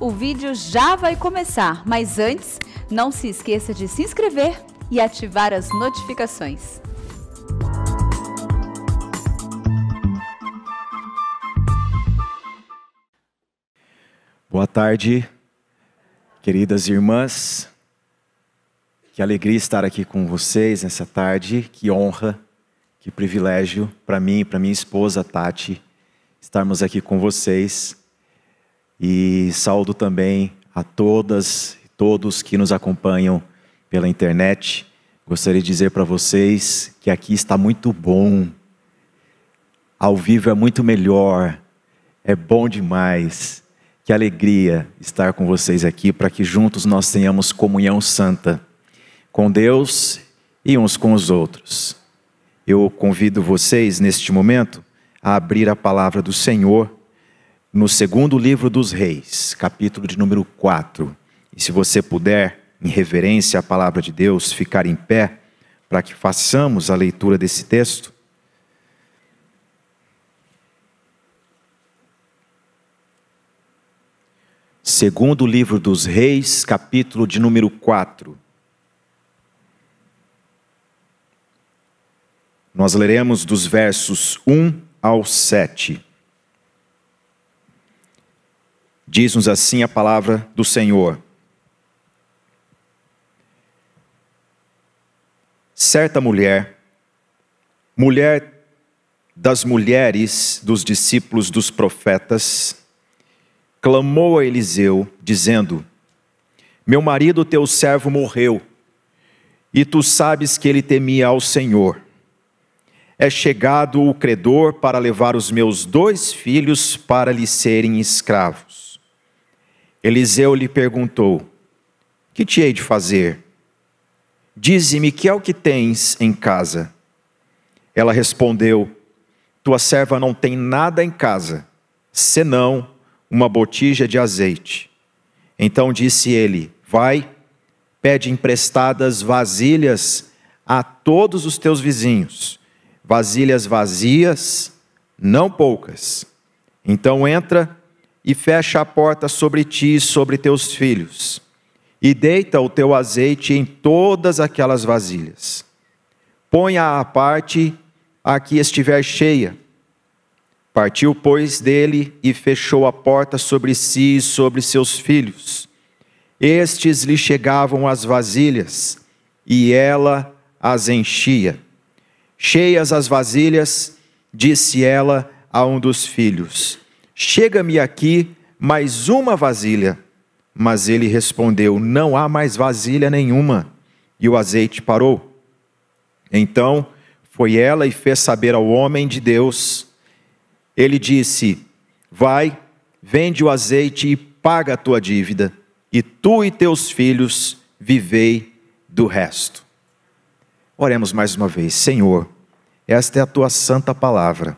o vídeo já vai começar, mas antes, não se esqueça de se inscrever e ativar as notificações. Boa tarde, queridas irmãs. Que alegria estar aqui com vocês nessa tarde. Que honra, que privilégio para mim e para minha esposa Tati estarmos aqui com vocês e saúdo também a todas e todos que nos acompanham pela internet. Gostaria de dizer para vocês que aqui está muito bom. Ao vivo é muito melhor. É bom demais. Que alegria estar com vocês aqui para que juntos nós tenhamos comunhão santa com Deus e uns com os outros. Eu convido vocês neste momento a abrir a palavra do Senhor no segundo livro dos Reis, capítulo de número 4. E se você puder, em reverência à palavra de Deus, ficar em pé para que façamos a leitura desse texto. Segundo livro dos Reis, capítulo de número 4. Nós leremos dos versos 1 ao 7. Diz-nos assim a palavra do Senhor. Certa mulher, mulher das mulheres dos discípulos dos profetas, clamou a Eliseu, dizendo: Meu marido, teu servo, morreu, e tu sabes que ele temia ao Senhor. É chegado o credor para levar os meus dois filhos para lhe serem escravos. Eliseu lhe perguntou: Que te hei de fazer? Dize-me que é o que tens em casa. Ela respondeu: Tua serva não tem nada em casa, senão uma botija de azeite. Então disse ele: Vai, pede emprestadas vasilhas a todos os teus vizinhos, vasilhas vazias, não poucas. Então entra e fecha a porta sobre ti e sobre teus filhos, e deita o teu azeite em todas aquelas vasilhas. Põe-a à parte a que estiver cheia. Partiu, pois, dele e fechou a porta sobre si e sobre seus filhos. Estes lhe chegavam as vasilhas, e ela as enchia. Cheias as vasilhas, disse ela a um dos filhos: Chega-me aqui mais uma vasilha. Mas ele respondeu: Não há mais vasilha nenhuma. E o azeite parou. Então foi ela e fez saber ao homem de Deus. Ele disse: Vai, vende o azeite e paga a tua dívida, e tu e teus filhos vivei do resto. Oremos mais uma vez: Senhor, esta é a tua santa palavra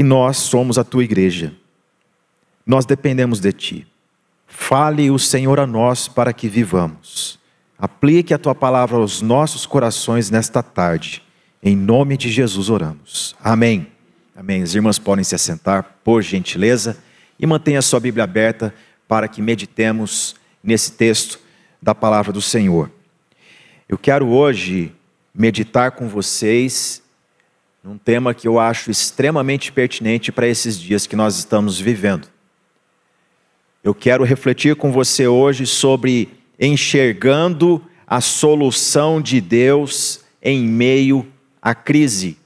e nós somos a tua igreja. Nós dependemos de ti. Fale o Senhor a nós para que vivamos. Aplique a tua palavra aos nossos corações nesta tarde. Em nome de Jesus oramos. Amém. Amém. As irmãs podem se assentar, por gentileza, e mantenha sua Bíblia aberta para que meditemos nesse texto da palavra do Senhor. Eu quero hoje meditar com vocês num tema que eu acho extremamente pertinente para esses dias que nós estamos vivendo. Eu quero refletir com você hoje sobre enxergando a solução de Deus em meio à crise.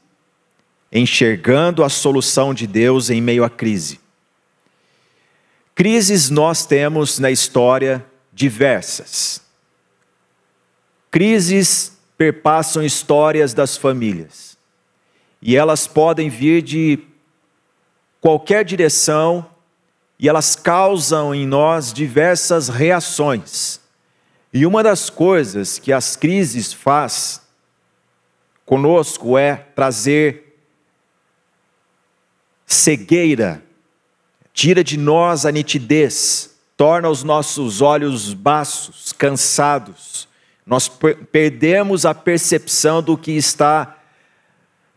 Enxergando a solução de Deus em meio à crise. Crises nós temos na história diversas. Crises perpassam histórias das famílias e elas podem vir de qualquer direção e elas causam em nós diversas reações. E uma das coisas que as crises faz conosco é trazer cegueira, tira de nós a nitidez, torna os nossos olhos baços, cansados. Nós perdemos a percepção do que está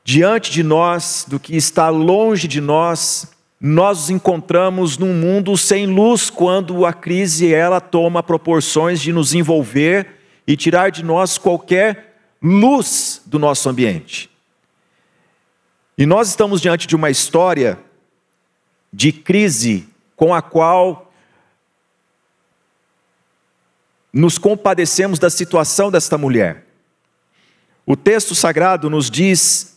diante de nós, do que está longe de nós, nós nos encontramos num mundo sem luz quando a crise ela toma proporções de nos envolver e tirar de nós qualquer luz do nosso ambiente. E nós estamos diante de uma história de crise com a qual nos compadecemos da situação desta mulher. O texto sagrado nos diz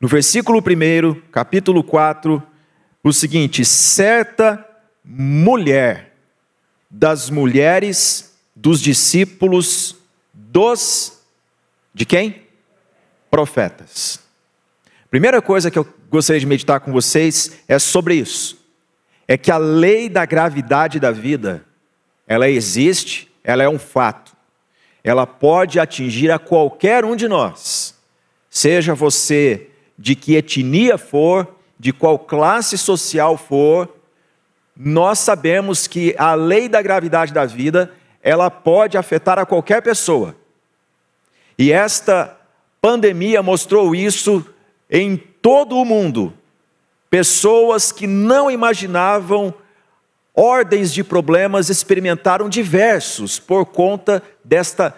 no versículo 1, capítulo 4, o seguinte: certa mulher das mulheres dos discípulos dos de quem? Profetas. Primeira coisa que eu gostaria de meditar com vocês é sobre isso. É que a lei da gravidade da vida, ela existe, ela é um fato. Ela pode atingir a qualquer um de nós. Seja você de que etnia for, de qual classe social for, nós sabemos que a lei da gravidade da vida, ela pode afetar a qualquer pessoa. E esta pandemia mostrou isso em todo o mundo. Pessoas que não imaginavam ordens de problemas experimentaram diversos por conta desta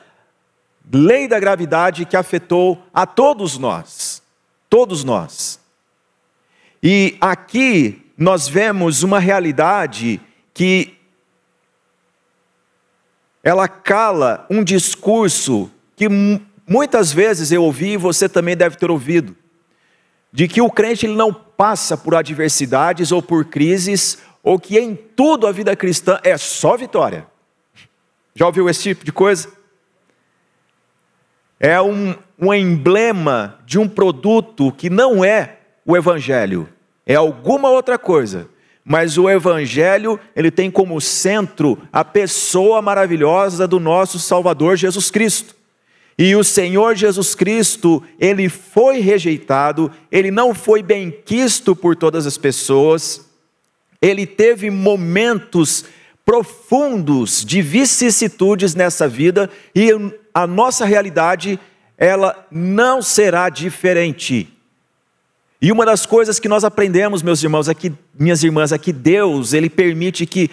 lei da gravidade que afetou a todos nós todos nós. E aqui nós vemos uma realidade que ela cala um discurso que muitas vezes eu ouvi e você também deve ter ouvido, de que o crente ele não passa por adversidades ou por crises, ou que em tudo a vida cristã é só vitória. Já ouviu esse tipo de coisa? é um, um emblema de um produto que não é o Evangelho, é alguma outra coisa. Mas o Evangelho, ele tem como centro a pessoa maravilhosa do nosso Salvador Jesus Cristo. E o Senhor Jesus Cristo, ele foi rejeitado, ele não foi quisto por todas as pessoas, ele teve momentos profundos de vicissitudes nessa vida e a nossa realidade ela não será diferente. E uma das coisas que nós aprendemos, meus irmãos, aqui, é minhas irmãs, é que Deus, ele permite que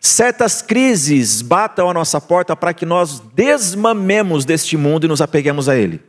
certas crises batam a nossa porta para que nós desmamemos deste mundo e nos apeguemos a ele.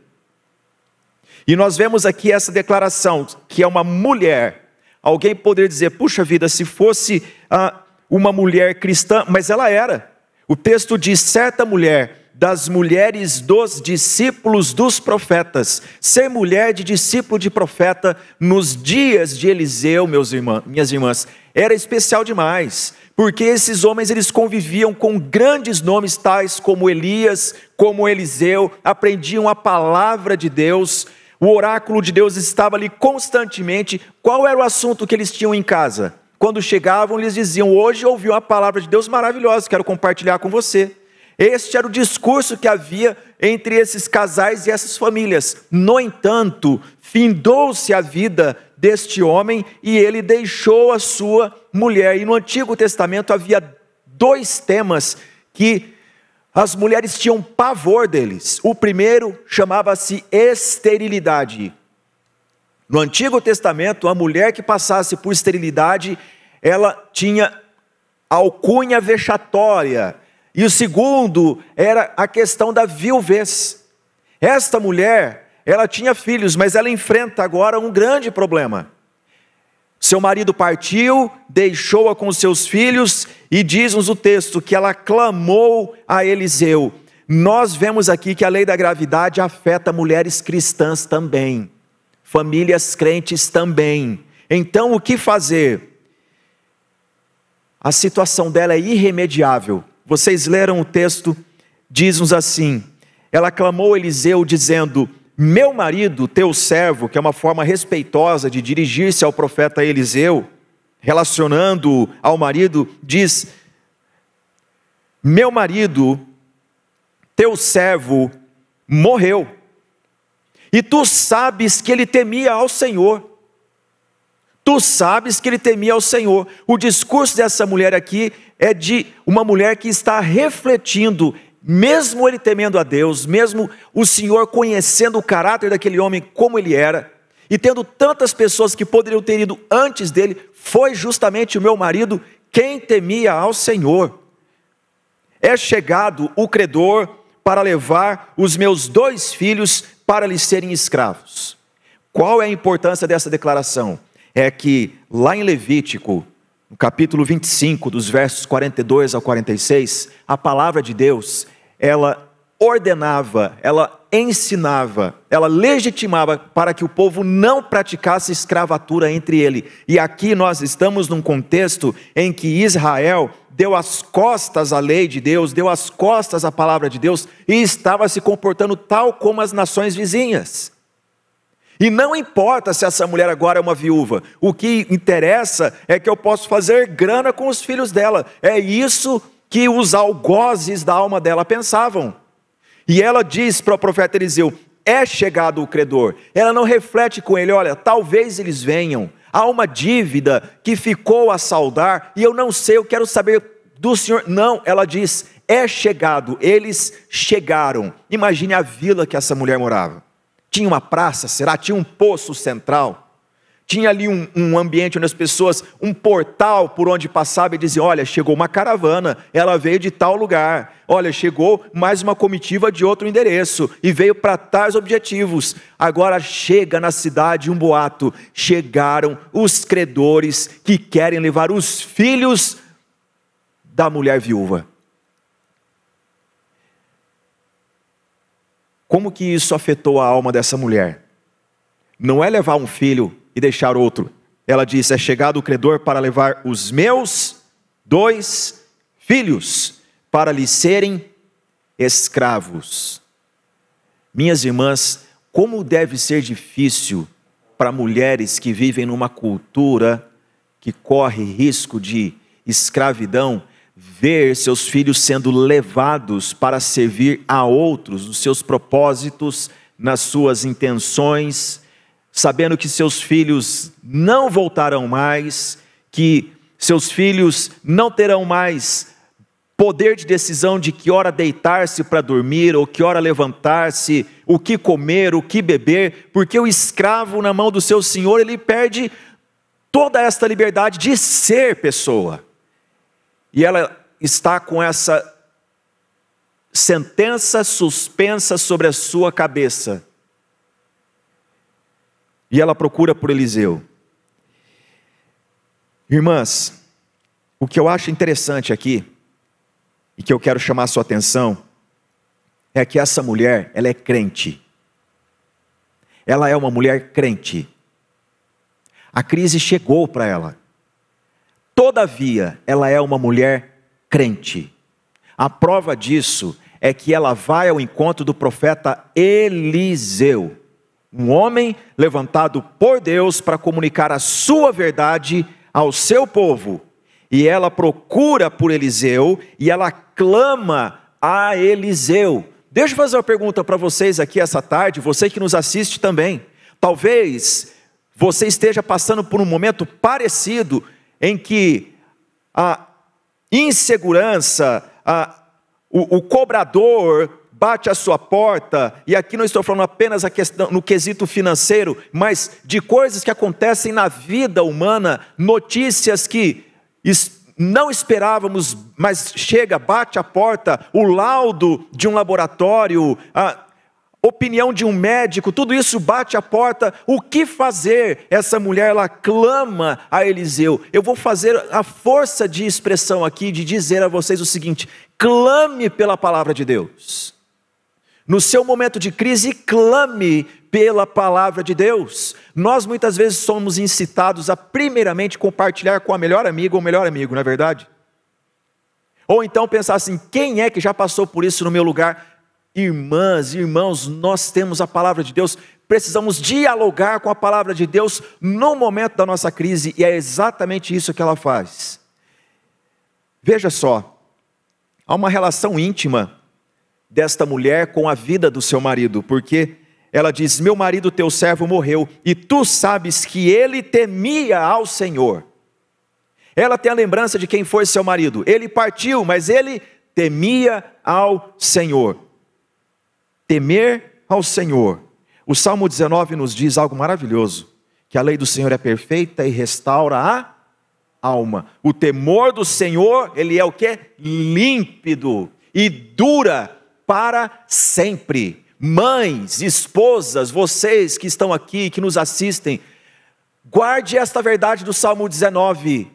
E nós vemos aqui essa declaração, que é uma mulher. Alguém poderia dizer, puxa vida, se fosse ah, uma mulher cristã, mas ela era. O texto diz: certa mulher das mulheres dos discípulos dos profetas, ser mulher de discípulo de profeta nos dias de Eliseu, meus irmãos, minhas irmãs, era especial demais, porque esses homens eles conviviam com grandes nomes tais como Elias, como Eliseu, aprendiam a palavra de Deus, o oráculo de Deus estava ali constantemente. Qual era o assunto que eles tinham em casa? Quando chegavam, lhes diziam: Hoje ouviu uma palavra de Deus maravilhosa, quero compartilhar com você. Este era o discurso que havia entre esses casais e essas famílias. No entanto, findou-se a vida deste homem e ele deixou a sua mulher. E no Antigo Testamento havia dois temas que as mulheres tinham pavor deles. O primeiro chamava-se esterilidade. No Antigo Testamento, a mulher que passasse por esterilidade, ela tinha alcunha vexatória. E o segundo era a questão da viuvez. Esta mulher, ela tinha filhos, mas ela enfrenta agora um grande problema. Seu marido partiu, deixou-a com seus filhos, e diz-nos o texto que ela clamou a Eliseu. Nós vemos aqui que a lei da gravidade afeta mulheres cristãs também, famílias crentes também. Então, o que fazer? a situação dela é irremediável. Vocês leram o texto, diz-nos assim: ela clamou Eliseu, dizendo: Meu marido, teu servo, que é uma forma respeitosa de dirigir-se ao profeta Eliseu, relacionando ao marido, diz: Meu marido, teu servo, morreu, e tu sabes que ele temia ao Senhor Tu sabes que ele temia ao Senhor. O discurso dessa mulher aqui é de uma mulher que está refletindo, mesmo ele temendo a Deus, mesmo o Senhor conhecendo o caráter daquele homem como ele era, e tendo tantas pessoas que poderiam ter ido antes dele, foi justamente o meu marido quem temia ao Senhor. É chegado o credor para levar os meus dois filhos para lhes serem escravos. Qual é a importância dessa declaração? é que lá em Levítico, no capítulo 25, dos versos 42 ao 46, a palavra de Deus, ela ordenava, ela ensinava, ela legitimava para que o povo não praticasse escravatura entre ele. E aqui nós estamos num contexto em que Israel deu as costas à lei de Deus, deu as costas à palavra de Deus e estava se comportando tal como as nações vizinhas. E não importa se essa mulher agora é uma viúva, o que interessa é que eu posso fazer grana com os filhos dela. É isso que os algozes da alma dela pensavam. E ela diz para o profeta Eliseu: é chegado o credor. Ela não reflete com ele: olha, talvez eles venham. Há uma dívida que ficou a saldar e eu não sei, eu quero saber do senhor. Não, ela diz: é chegado, eles chegaram. Imagine a vila que essa mulher morava. Tinha uma praça, será? Tinha um poço central. Tinha ali um, um ambiente onde as pessoas, um portal por onde passava e dizia: Olha, chegou uma caravana, ela veio de tal lugar. Olha, chegou mais uma comitiva de outro endereço e veio para tais objetivos. Agora chega na cidade um boato: chegaram os credores que querem levar os filhos da mulher viúva. Como que isso afetou a alma dessa mulher? Não é levar um filho e deixar outro. Ela diz: É chegado o credor para levar os meus dois filhos para lhe serem escravos. Minhas irmãs, como deve ser difícil para mulheres que vivem numa cultura que corre risco de escravidão ver seus filhos sendo levados para servir a outros nos seus propósitos, nas suas intenções, sabendo que seus filhos não voltarão mais, que seus filhos não terão mais poder de decisão de que hora deitar-se para dormir, ou que hora levantar-se, o que comer, o que beber, porque o escravo na mão do seu senhor, ele perde toda esta liberdade de ser pessoa. E ela está com essa sentença suspensa sobre a sua cabeça. E ela procura por Eliseu. Irmãs, o que eu acho interessante aqui, e que eu quero chamar a sua atenção, é que essa mulher, ela é crente. Ela é uma mulher crente. A crise chegou para ela. Todavia, ela é uma mulher crente. A prova disso é que ela vai ao encontro do profeta Eliseu, um homem levantado por Deus para comunicar a sua verdade ao seu povo. E ela procura por Eliseu e ela clama a Eliseu. Deixa eu fazer uma pergunta para vocês aqui essa tarde, você que nos assiste também. Talvez você esteja passando por um momento parecido em que a insegurança, a, o, o cobrador bate à sua porta, e aqui não estou falando apenas questão, no quesito financeiro, mas de coisas que acontecem na vida humana, notícias que não esperávamos, mas chega, bate à porta, o laudo de um laboratório, a, opinião de um médico, tudo isso bate a porta. O que fazer? Essa mulher ela clama a Eliseu. Eu vou fazer a força de expressão aqui de dizer a vocês o seguinte: clame pela palavra de Deus. No seu momento de crise, clame pela palavra de Deus. Nós muitas vezes somos incitados a primeiramente compartilhar com a melhor amiga ou melhor amigo, não é verdade? Ou então pensar assim: quem é que já passou por isso no meu lugar? Irmãs, irmãos, nós temos a palavra de Deus, precisamos dialogar com a palavra de Deus no momento da nossa crise, e é exatamente isso que ela faz. Veja só, há uma relação íntima desta mulher com a vida do seu marido, porque ela diz: Meu marido, teu servo, morreu, e tu sabes que ele temia ao Senhor. Ela tem a lembrança de quem foi seu marido. Ele partiu, mas ele temia ao Senhor temer ao Senhor. O Salmo 19 nos diz algo maravilhoso: que a lei do Senhor é perfeita e restaura a alma. O temor do Senhor, ele é o que? Límpido e dura para sempre. Mães, esposas, vocês que estão aqui, que nos assistem, guarde esta verdade do Salmo 19.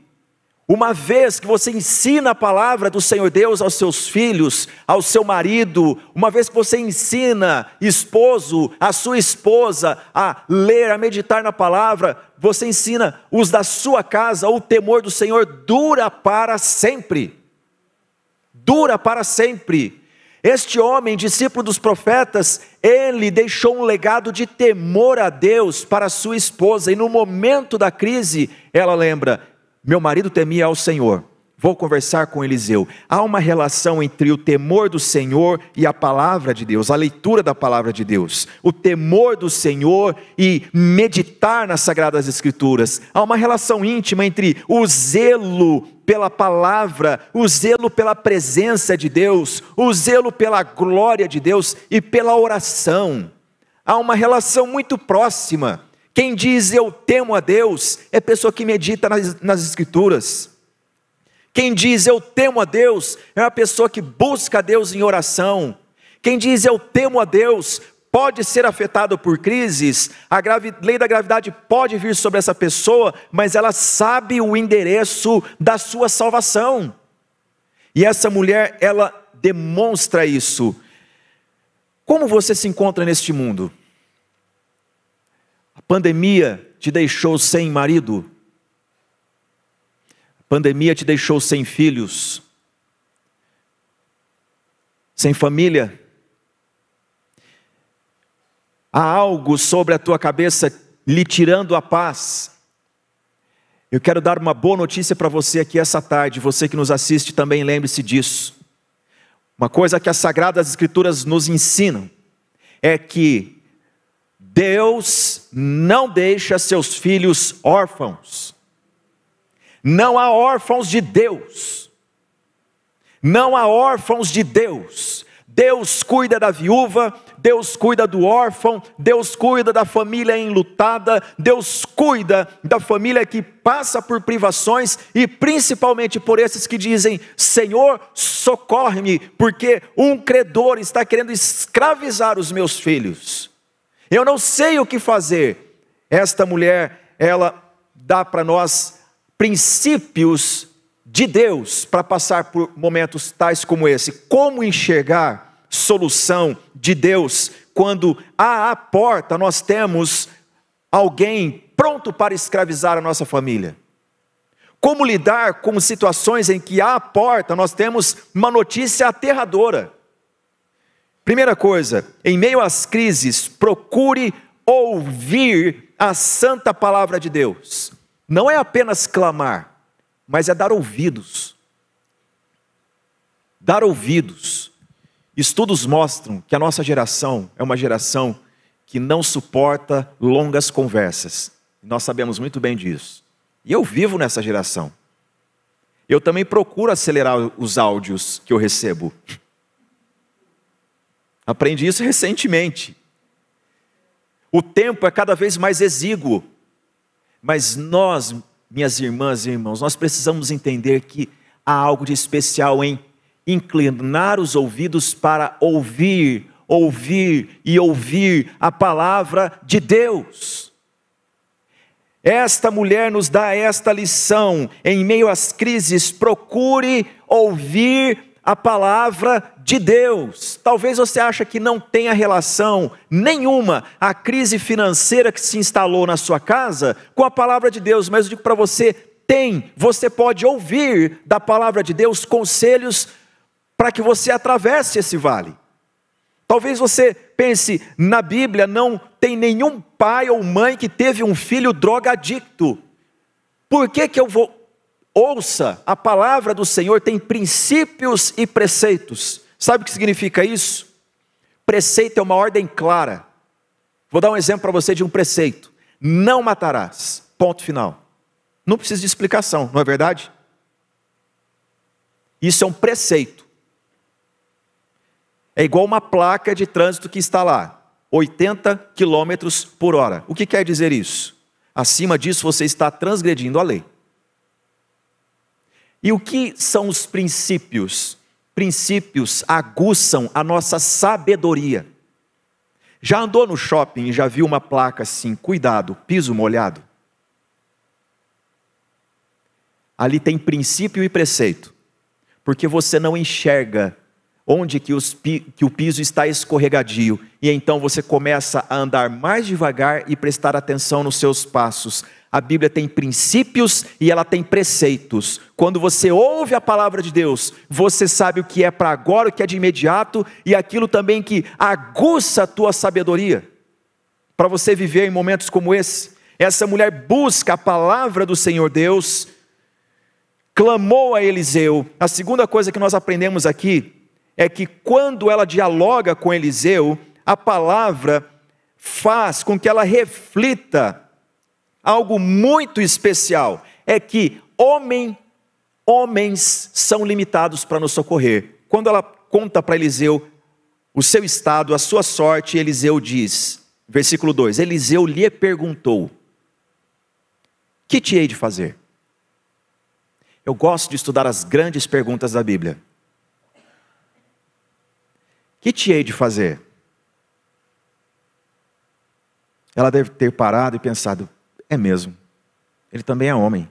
Uma vez que você ensina a palavra do Senhor Deus aos seus filhos, ao seu marido, uma vez que você ensina esposo, a sua esposa a ler, a meditar na palavra, você ensina os da sua casa, o temor do Senhor dura para sempre. Dura para sempre. Este homem, discípulo dos profetas, ele deixou um legado de temor a Deus para sua esposa, e no momento da crise, ela lembra: meu marido temia ao Senhor. Vou conversar com Eliseu. Há uma relação entre o temor do Senhor e a palavra de Deus, a leitura da palavra de Deus. O temor do Senhor e meditar nas sagradas escrituras. Há uma relação íntima entre o zelo pela palavra, o zelo pela presença de Deus, o zelo pela glória de Deus e pela oração. Há uma relação muito próxima. Quem diz eu temo a Deus é pessoa que medita nas, nas Escrituras. Quem diz eu temo a Deus é uma pessoa que busca a Deus em oração. Quem diz eu temo a Deus pode ser afetado por crises, a lei da gravidade pode vir sobre essa pessoa, mas ela sabe o endereço da sua salvação. E essa mulher, ela demonstra isso. Como você se encontra neste mundo? Pandemia te deixou sem marido. Pandemia te deixou sem filhos. Sem família. Há algo sobre a tua cabeça lhe tirando a paz. Eu quero dar uma boa notícia para você aqui essa tarde, você que nos assiste também lembre-se disso. Uma coisa que as sagradas escrituras nos ensinam é que Deus não deixa seus filhos órfãos. Não há órfãos de Deus. Não há órfãos de Deus. Deus cuida da viúva, Deus cuida do órfão, Deus cuida da família enlutada, Deus cuida da família que passa por privações e principalmente por esses que dizem: Senhor, socorre-me, porque um credor está querendo escravizar os meus filhos. Eu não sei o que fazer. Esta mulher, ela dá para nós princípios de Deus para passar por momentos tais como esse. Como enxergar solução de Deus quando à porta nós temos alguém pronto para escravizar a nossa família? Como lidar com situações em que à porta nós temos uma notícia aterradora? Primeira coisa, em meio às crises, procure ouvir a santa palavra de Deus. Não é apenas clamar, mas é dar ouvidos. Dar ouvidos. Estudos mostram que a nossa geração é uma geração que não suporta longas conversas. Nós sabemos muito bem disso. E eu vivo nessa geração. Eu também procuro acelerar os áudios que eu recebo. Aprendi isso recentemente. O tempo é cada vez mais exíguo, mas nós, minhas irmãs e irmãos, nós precisamos entender que há algo de especial em inclinar os ouvidos para ouvir, ouvir e ouvir a palavra de Deus. Esta mulher nos dá esta lição: em meio às crises, procure ouvir a palavra de Deus. Talvez você ache que não tenha relação nenhuma a crise financeira que se instalou na sua casa com a palavra de Deus, mas eu digo para você, tem. Você pode ouvir da palavra de Deus conselhos para que você atravesse esse vale. Talvez você pense, na Bíblia não tem nenhum pai ou mãe que teve um filho drogadicto. Por que, que eu vou Ouça, a palavra do Senhor tem princípios e preceitos. Sabe o que significa isso? Preceito é uma ordem clara. Vou dar um exemplo para você de um preceito: não matarás. Ponto final. Não precisa de explicação, não é verdade? Isso é um preceito. É igual uma placa de trânsito que está lá, 80 km por hora. O que quer dizer isso? Acima disso, você está transgredindo a lei. E o que são os princípios? Princípios aguçam a nossa sabedoria. Já andou no shopping e já viu uma placa assim: cuidado, piso molhado? Ali tem princípio e preceito, porque você não enxerga onde que, os, que o piso está escorregadio, e então você começa a andar mais devagar e prestar atenção nos seus passos. A Bíblia tem princípios e ela tem preceitos. Quando você ouve a palavra de Deus, você sabe o que é para agora, o que é de imediato e aquilo também que aguça a tua sabedoria para você viver em momentos como esse. Essa mulher busca a palavra do Senhor Deus, clamou a Eliseu. A segunda coisa que nós aprendemos aqui é que quando ela dialoga com Eliseu, a palavra faz com que ela reflita algo muito especial: é que homem, homens são limitados para nos socorrer. Quando ela conta para Eliseu o seu estado, a sua sorte, Eliseu diz, versículo 2: Eliseu lhe perguntou: Que te hei de fazer? Eu gosto de estudar as grandes perguntas da Bíblia. Que te hei de fazer? Ela deve ter parado e pensado: é mesmo. Ele também é homem.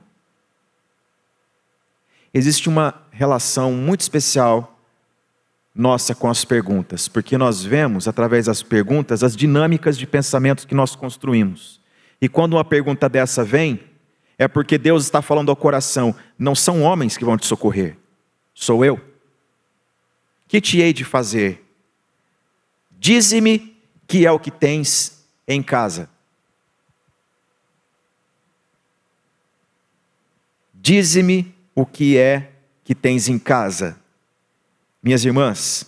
Existe uma relação muito especial nossa com as perguntas, porque nós vemos, através das perguntas, as dinâmicas de pensamento que nós construímos. E quando uma pergunta dessa vem, é porque Deus está falando ao coração: não são homens que vão te socorrer, sou eu. Que te hei de fazer? Dize-me que é o que tens em casa. Dize-me o que é que tens em casa. Minhas irmãs,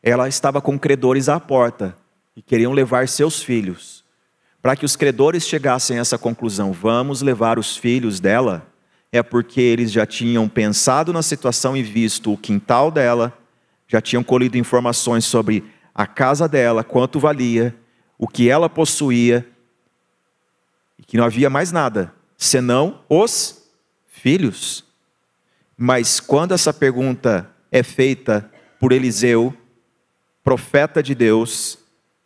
ela estava com credores à porta e queriam levar seus filhos. Para que os credores chegassem a essa conclusão, vamos levar os filhos dela, é porque eles já tinham pensado na situação e visto o quintal dela, já tinham colhido informações sobre a casa dela, quanto valia, o que ela possuía, e que não havia mais nada senão os filhos. Mas quando essa pergunta é feita por Eliseu, profeta de Deus,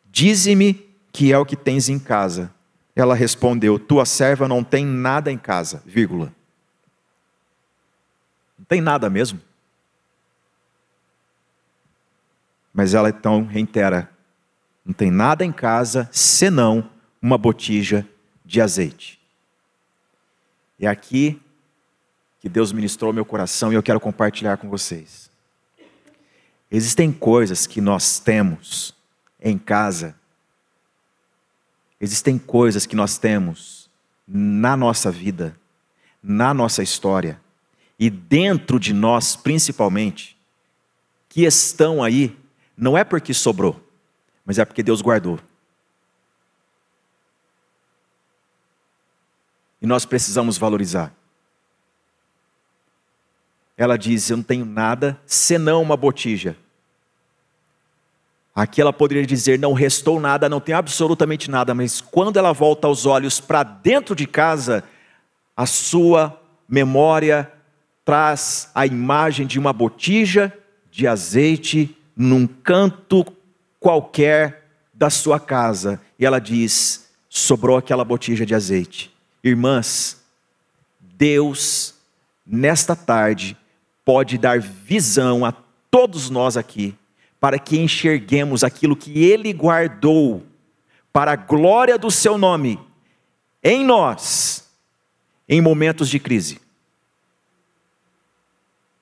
dize-me que é o que tens em casa. Ela respondeu: Tua serva não tem nada em casa, vírgula. Não tem nada mesmo. Mas ela então reitera: Não tem nada em casa senão uma botija de azeite. É aqui que Deus ministrou meu coração e eu quero compartilhar com vocês. Existem coisas que nós temos em casa, existem coisas que nós temos na nossa vida, na nossa história e dentro de nós principalmente, que estão aí, não é porque sobrou, mas é porque Deus guardou. E nós precisamos valorizar. Ela diz: Eu não tenho nada senão uma botija. Aqui ela poderia dizer: não restou nada, não tem absolutamente nada, mas quando ela volta os olhos para dentro de casa, a sua memória traz a imagem de uma botija de azeite num canto qualquer da sua casa. E ela diz: sobrou aquela botija de azeite. Irmãs, Deus, nesta tarde, pode dar visão a todos nós aqui, para que enxerguemos aquilo que Ele guardou para a glória do Seu nome em nós, em momentos de crise.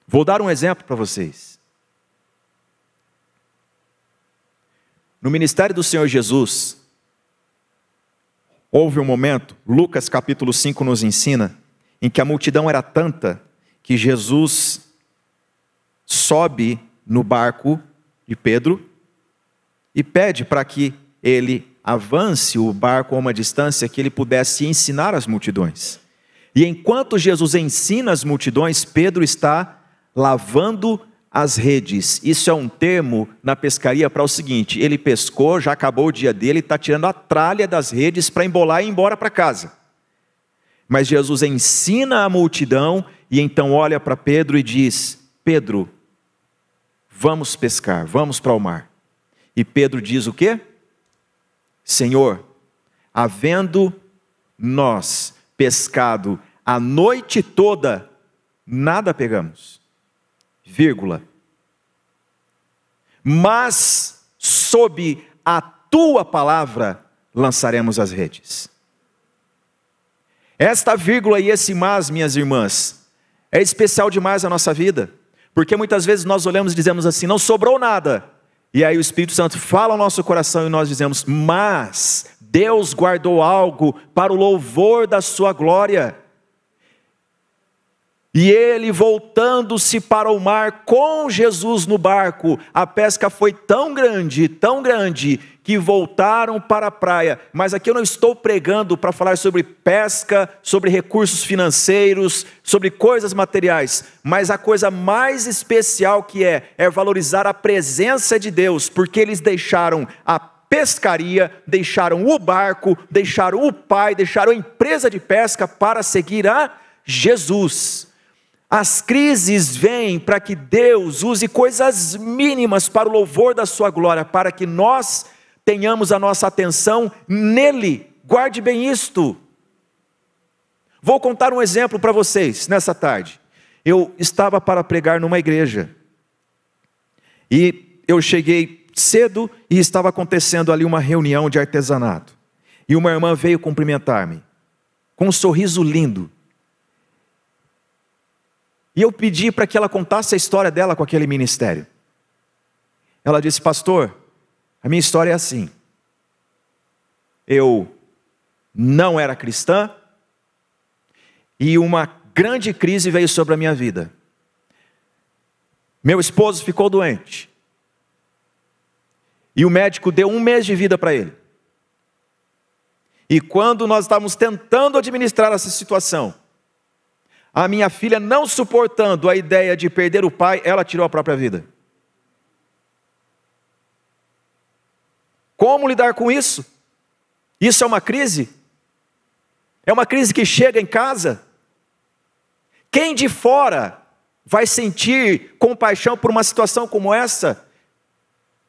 Vou dar um exemplo para vocês. No ministério do Senhor Jesus, Houve um momento, Lucas capítulo 5 nos ensina, em que a multidão era tanta que Jesus sobe no barco de Pedro e pede para que ele avance o barco a uma distância que ele pudesse ensinar as multidões. E enquanto Jesus ensina as multidões, Pedro está lavando as redes. Isso é um termo na pescaria para o seguinte: ele pescou, já acabou o dia dele, está tirando a tralha das redes para embolar e ir embora para casa. Mas Jesus ensina a multidão e então olha para Pedro e diz: Pedro, vamos pescar, vamos para o mar. E Pedro diz o quê? Senhor, havendo nós pescado a noite toda, nada pegamos vírgula. Mas sob a tua palavra lançaremos as redes. Esta vírgula e esse mas, minhas irmãs, é especial demais a nossa vida, porque muitas vezes nós olhamos e dizemos assim: não sobrou nada. E aí o Espírito Santo fala ao nosso coração e nós dizemos: mas Deus guardou algo para o louvor da sua glória. E ele, voltando-se para o mar com Jesus no barco, a pesca foi tão grande, tão grande, que voltaram para a praia. Mas aqui eu não estou pregando para falar sobre pesca, sobre recursos financeiros, sobre coisas materiais, mas a coisa mais especial que é, é valorizar a presença de Deus, porque eles deixaram a pescaria, deixaram o barco, deixaram o pai, deixaram a empresa de pesca para seguir a Jesus. As crises vêm para que Deus use coisas mínimas para o louvor da Sua glória, para que nós tenhamos a nossa atenção nele. Guarde bem isto. Vou contar um exemplo para vocês nessa tarde. Eu estava para pregar numa igreja e eu cheguei cedo e estava acontecendo ali uma reunião de artesanato. E uma irmã veio cumprimentar-me com um sorriso lindo e eu pedi para que ela contasse a história dela com aquele ministério. Ela disse: Pastor, a minha história é assim. Eu não era cristã e uma grande crise veio sobre a minha vida. Meu esposo ficou doente. E o médico deu um mês de vida para ele. E quando nós estávamos tentando administrar essa situação, a minha filha, não suportando a ideia de perder o pai, ela tirou a própria vida. Como lidar com isso? Isso é uma crise? É uma crise que chega em casa? Quem de fora vai sentir compaixão por uma situação como essa?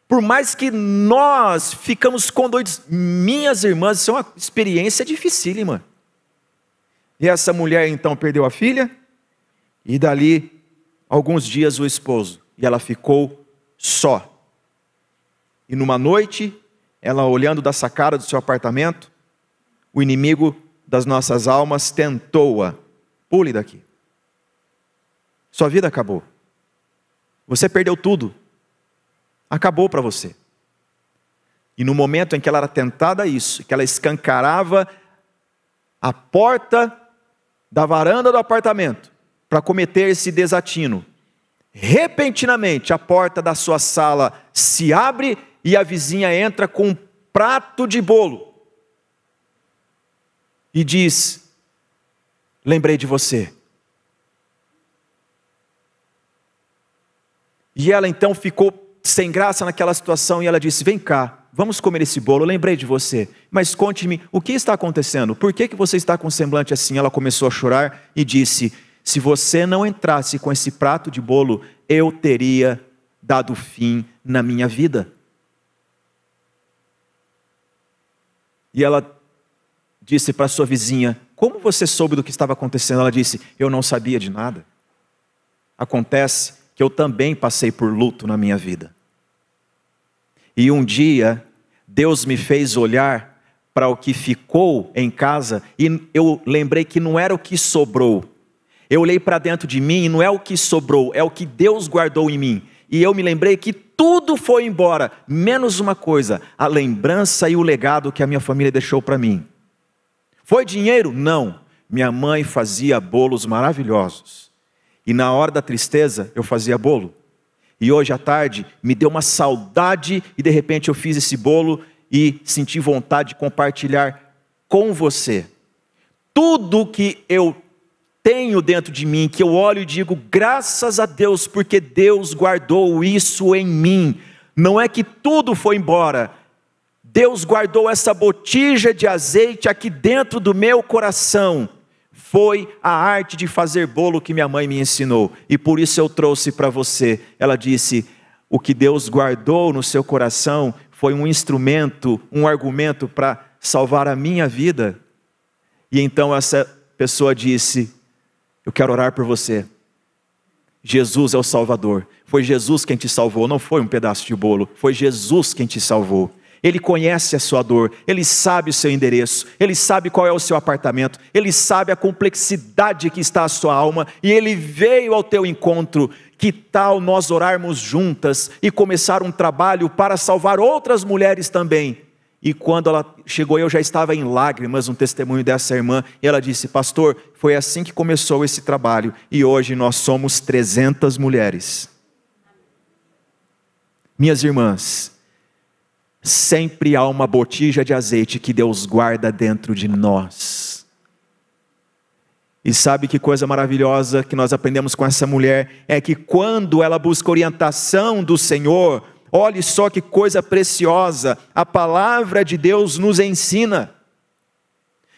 Por mais que nós ficamos condoidos, minhas irmãs, isso é uma experiência dificílima. E essa mulher então perdeu a filha, e dali alguns dias o esposo, e ela ficou só. E numa noite, ela olhando da sacada do seu apartamento, o inimigo das nossas almas tentou-a. Pule daqui. Sua vida acabou. Você perdeu tudo. Acabou para você. E no momento em que ela era tentada a isso, que ela escancarava a porta da varanda do apartamento para cometer esse desatino. Repentinamente, a porta da sua sala se abre e a vizinha entra com um prato de bolo e diz: Lembrei de você. E ela então ficou sem graça naquela situação e ela disse: Vem cá, Vamos comer esse bolo, eu lembrei de você. Mas conte-me, o que está acontecendo? Por que, que você está com um semblante assim? Ela começou a chorar e disse: Se você não entrasse com esse prato de bolo, eu teria dado fim na minha vida. E ela disse para sua vizinha: Como você soube do que estava acontecendo? Ela disse: Eu não sabia de nada. Acontece que eu também passei por luto na minha vida. E um dia Deus me fez olhar para o que ficou em casa e eu lembrei que não era o que sobrou. Eu olhei para dentro de mim e não é o que sobrou, é o que Deus guardou em mim. E eu me lembrei que tudo foi embora, menos uma coisa: a lembrança e o legado que a minha família deixou para mim. Foi dinheiro? Não. Minha mãe fazia bolos maravilhosos. E na hora da tristeza, eu fazia bolo. E hoje à tarde me deu uma saudade e de repente eu fiz esse bolo e senti vontade de compartilhar com você. Tudo que eu tenho dentro de mim, que eu olho e digo, graças a Deus, porque Deus guardou isso em mim. Não é que tudo foi embora. Deus guardou essa botija de azeite aqui dentro do meu coração foi a arte de fazer bolo que minha mãe me ensinou, e por isso eu trouxe para você. Ela disse: O que Deus guardou no seu coração foi um instrumento, um argumento para salvar a minha vida. E então essa pessoa disse: Eu quero orar por você. Jesus é o Salvador. Foi Jesus quem te salvou, não foi um pedaço de bolo, foi Jesus quem te salvou. Ele conhece a sua dor, ele sabe o seu endereço, ele sabe qual é o seu apartamento, ele sabe a complexidade que está a sua alma e ele veio ao teu encontro. Que tal nós orarmos juntas e começar um trabalho para salvar outras mulheres também? E quando ela chegou, eu já estava em lágrimas, um testemunho dessa irmã, e ela disse: Pastor, foi assim que começou esse trabalho, e hoje nós somos 300 mulheres. Minhas irmãs, sempre há uma botija de azeite que Deus guarda dentro de nós. E sabe que coisa maravilhosa que nós aprendemos com essa mulher é que quando ela busca orientação do Senhor, olhe só que coisa preciosa, a palavra de Deus nos ensina.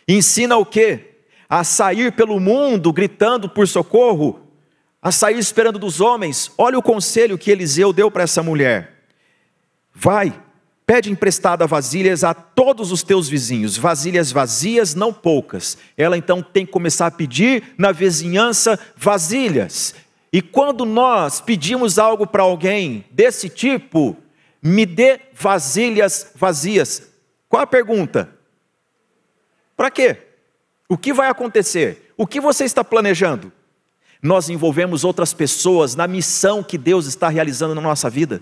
Ensina o quê? A sair pelo mundo gritando por socorro, a sair esperando dos homens. Olha o conselho que Eliseu deu para essa mulher. Vai, Pede emprestada vasilhas a todos os teus vizinhos, vasilhas vazias, não poucas. Ela então tem que começar a pedir na vizinhança vasilhas. E quando nós pedimos algo para alguém desse tipo, me dê vasilhas vazias. Qual a pergunta? Para quê? O que vai acontecer? O que você está planejando? Nós envolvemos outras pessoas na missão que Deus está realizando na nossa vida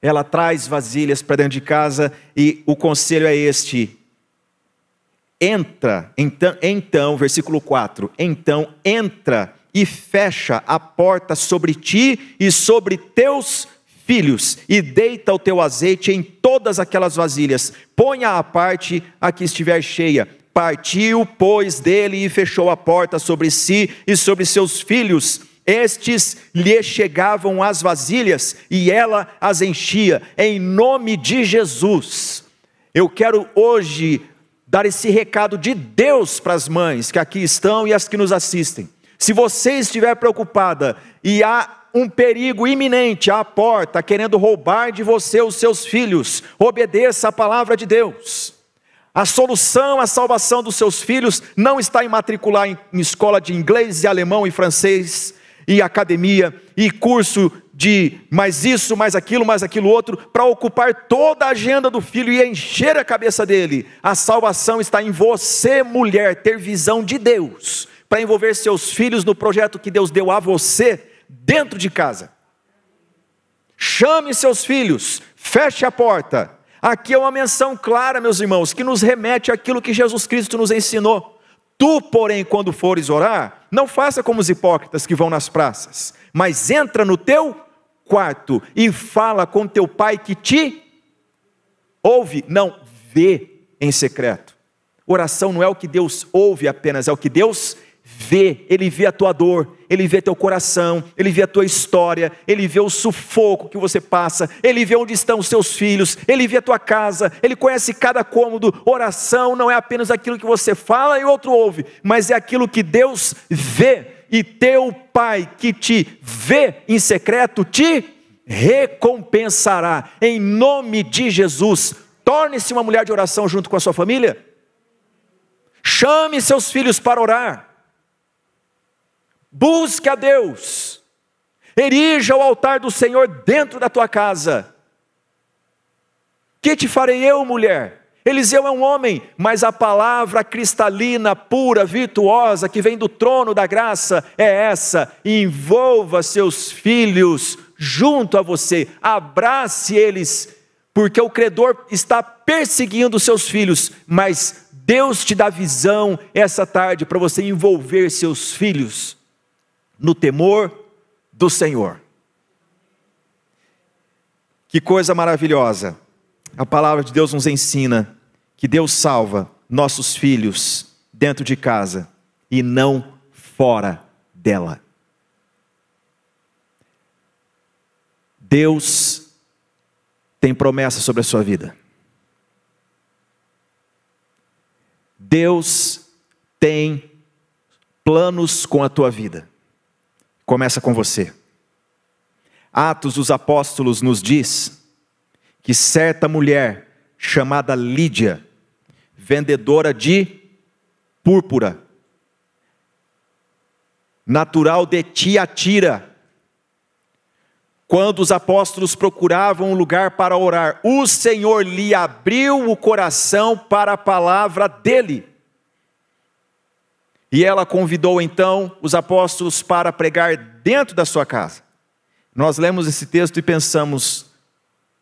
ela traz vasilhas para dentro de casa e o conselho é este: entra, então, então, versículo 4, então entra e fecha a porta sobre ti e sobre teus filhos, e deita o teu azeite em todas aquelas vasilhas, ponha à parte a que estiver cheia. Partiu, pois, dele e fechou a porta sobre si e sobre seus filhos, estes lhe chegavam as vasilhas e ela as enchia, em nome de Jesus. Eu quero hoje dar esse recado de Deus para as mães que aqui estão e as que nos assistem. Se você estiver preocupada e há um perigo iminente à porta, querendo roubar de você os seus filhos, obedeça a palavra de Deus. A solução à salvação dos seus filhos não está em matricular em escola de inglês e alemão e francês, e academia e curso de mais isso, mais aquilo, mais aquilo outro, para ocupar toda a agenda do filho e encher a cabeça dele. A salvação está em você, mulher, ter visão de Deus, para envolver seus filhos no projeto que Deus deu a você dentro de casa. Chame seus filhos, feche a porta. Aqui é uma menção clara, meus irmãos, que nos remete àquilo que Jesus Cristo nos ensinou. Tu, porém, quando fores orar, não faça como os hipócritas que vão nas praças, mas entra no teu quarto e fala com teu pai que te ouve, não vê em secreto. Oração não é o que Deus ouve apenas, é o que Deus vê, ele vê a tua dor, ele vê teu coração, ele vê a tua história, ele vê o sufoco que você passa, ele vê onde estão os seus filhos, ele vê a tua casa, ele conhece cada cômodo. Oração não é apenas aquilo que você fala e o outro ouve, mas é aquilo que Deus vê e teu Pai que te vê em secreto te recompensará. Em nome de Jesus, torne-se uma mulher de oração junto com a sua família. Chame seus filhos para orar. Busque a Deus. Erija o altar do Senhor dentro da tua casa. Que te farei eu, mulher? Eliseu é um homem, mas a palavra cristalina, pura, virtuosa, que vem do trono da graça é essa: envolva seus filhos junto a você, abrace eles, porque o credor está perseguindo seus filhos, mas Deus te dá visão essa tarde para você envolver seus filhos no temor do Senhor. Que coisa maravilhosa! A palavra de Deus nos ensina que Deus salva nossos filhos dentro de casa e não fora dela. Deus tem promessa sobre a sua vida. Deus tem planos com a tua vida começa com você. Atos dos Apóstolos nos diz que certa mulher chamada Lídia, vendedora de púrpura, natural de Tiatira, quando os apóstolos procuravam um lugar para orar, o Senhor lhe abriu o coração para a palavra dele. E ela convidou então os apóstolos para pregar dentro da sua casa. Nós lemos esse texto e pensamos: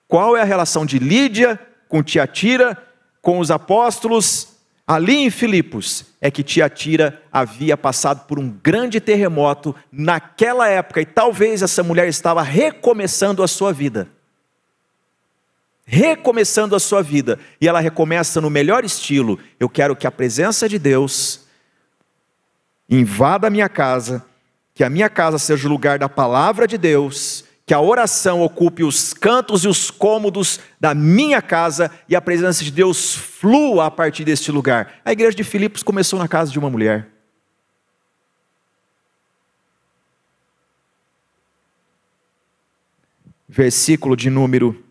qual é a relação de Lídia com Tiatira, com os apóstolos? Ali em Filipos é que Tiatira havia passado por um grande terremoto naquela época e talvez essa mulher estava recomeçando a sua vida. Recomeçando a sua vida, e ela recomeça no melhor estilo. Eu quero que a presença de Deus invada a minha casa, que a minha casa seja o lugar da palavra de Deus, que a oração ocupe os cantos e os cômodos da minha casa e a presença de Deus flua a partir deste lugar. A igreja de Filipos começou na casa de uma mulher. Versículo de número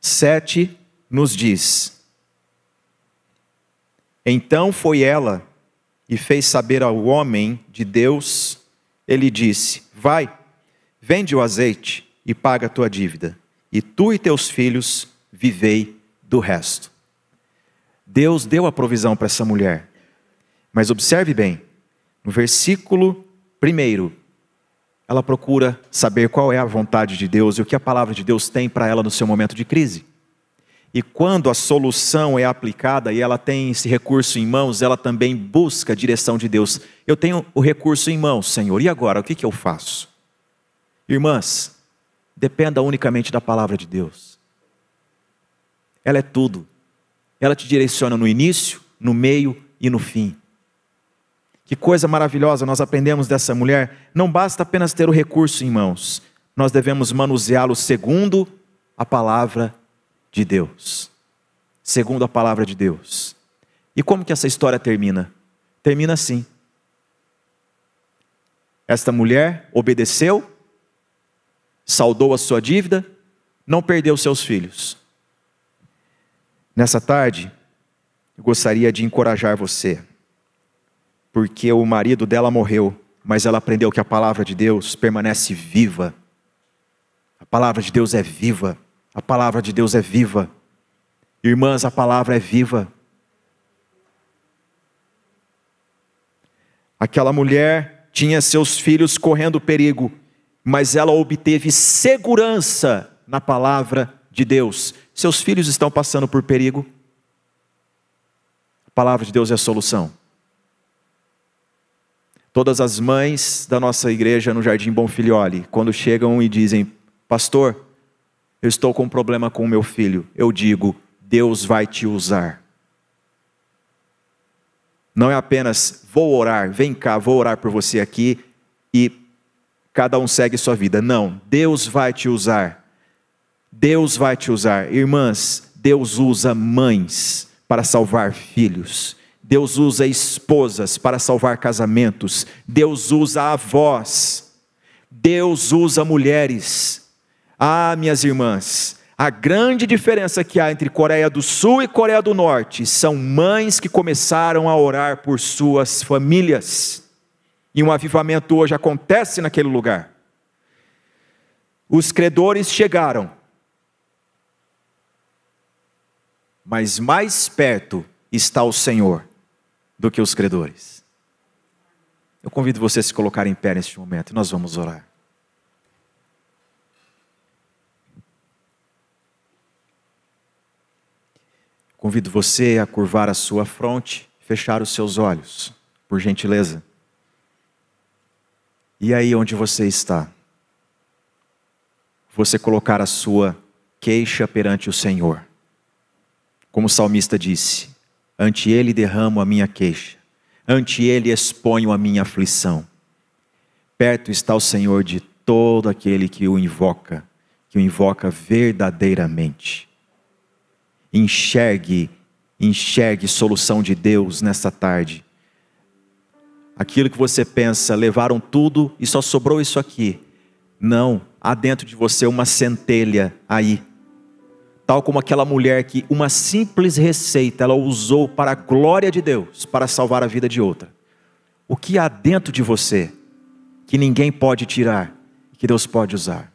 7 nos diz: Então foi ela e fez saber ao homem de Deus, ele disse: Vai, vende o azeite e paga a tua dívida, e tu e teus filhos vivei do resto. Deus deu a provisão para essa mulher. Mas observe bem, no versículo 1, ela procura saber qual é a vontade de Deus e o que a palavra de Deus tem para ela no seu momento de crise. E quando a solução é aplicada e ela tem esse recurso em mãos, ela também busca a direção de Deus. Eu tenho o recurso em mãos, Senhor, e agora? O que, que eu faço? Irmãs, dependa unicamente da palavra de Deus. Ela é tudo. Ela te direciona no início, no meio e no fim. Que coisa maravilhosa nós aprendemos dessa mulher. Não basta apenas ter o recurso em mãos, nós devemos manuseá-lo segundo a palavra de Deus, segundo a palavra de Deus. E como que essa história termina? Termina assim. Esta mulher obedeceu, saudou a sua dívida, não perdeu seus filhos. Nessa tarde, eu gostaria de encorajar você, porque o marido dela morreu, mas ela aprendeu que a palavra de Deus permanece viva. A palavra de Deus é viva. A palavra de Deus é viva. Irmãs, a palavra é viva. Aquela mulher tinha seus filhos correndo perigo, mas ela obteve segurança na palavra de Deus. Seus filhos estão passando por perigo. A palavra de Deus é a solução. Todas as mães da nossa igreja no Jardim Bom Filhole, quando chegam e dizem: Pastor, eu estou com um problema com o meu filho, eu digo: Deus vai te usar. Não é apenas vou orar, vem cá, vou orar por você aqui e cada um segue sua vida. Não, Deus vai te usar. Deus vai te usar. Irmãs, Deus usa mães para salvar filhos. Deus usa esposas para salvar casamentos. Deus usa avós. Deus usa mulheres ah, minhas irmãs, a grande diferença que há entre Coreia do Sul e Coreia do Norte são mães que começaram a orar por suas famílias. E um avivamento hoje acontece naquele lugar. Os credores chegaram, mas mais perto está o Senhor do que os credores. Eu convido você a se colocar em pé neste momento e nós vamos orar. Convido você a curvar a sua fronte, fechar os seus olhos, por gentileza. E aí onde você está? Você colocar a sua queixa perante o Senhor. Como o salmista disse: Ante Ele derramo a minha queixa, ante Ele exponho a minha aflição. Perto está o Senhor de todo aquele que o invoca, que o invoca verdadeiramente. Enxergue, enxergue solução de Deus nesta tarde. Aquilo que você pensa, levaram tudo e só sobrou isso aqui. Não, há dentro de você uma centelha aí. Tal como aquela mulher que uma simples receita ela usou para a glória de Deus, para salvar a vida de outra. O que há dentro de você que ninguém pode tirar, que Deus pode usar?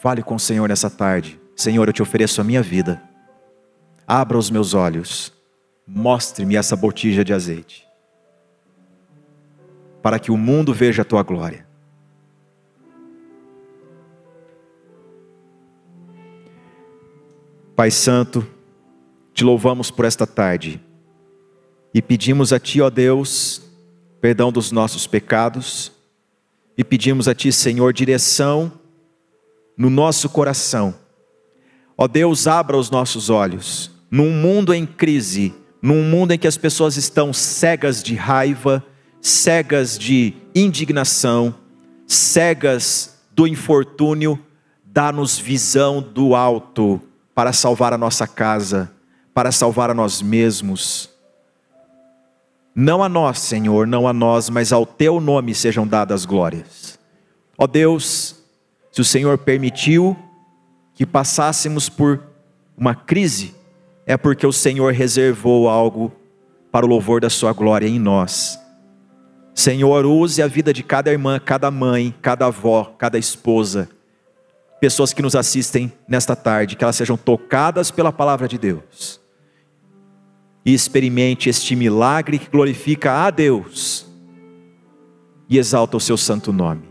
Fale com o Senhor nessa tarde. Senhor, eu te ofereço a minha vida. Abra os meus olhos. Mostre-me essa botija de azeite. Para que o mundo veja a tua glória. Pai Santo, te louvamos por esta tarde e pedimos a Ti, ó Deus, perdão dos nossos pecados e pedimos a Ti, Senhor, direção no nosso coração. Ó Deus, abra os nossos olhos. Num mundo em crise, num mundo em que as pessoas estão cegas de raiva, cegas de indignação, cegas do infortúnio, dá-nos visão do alto para salvar a nossa casa, para salvar a nós mesmos. Não a nós, Senhor, não a nós, mas ao teu nome sejam dadas glórias. Ó Deus, se o Senhor permitiu que passássemos por uma crise, é porque o Senhor reservou algo para o louvor da Sua glória em nós. Senhor, use a vida de cada irmã, cada mãe, cada avó, cada esposa, pessoas que nos assistem nesta tarde, que elas sejam tocadas pela palavra de Deus e experimente este milagre que glorifica a Deus e exalta o seu santo nome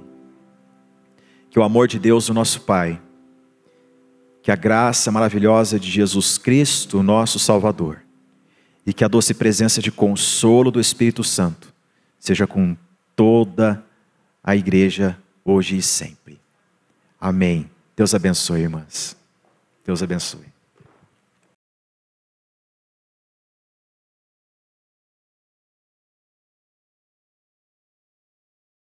que o amor de Deus, o nosso Pai, que a graça maravilhosa de Jesus Cristo, nosso Salvador, e que a doce presença de consolo do Espírito Santo seja com toda a igreja hoje e sempre. Amém. Deus abençoe, irmãs. Deus abençoe.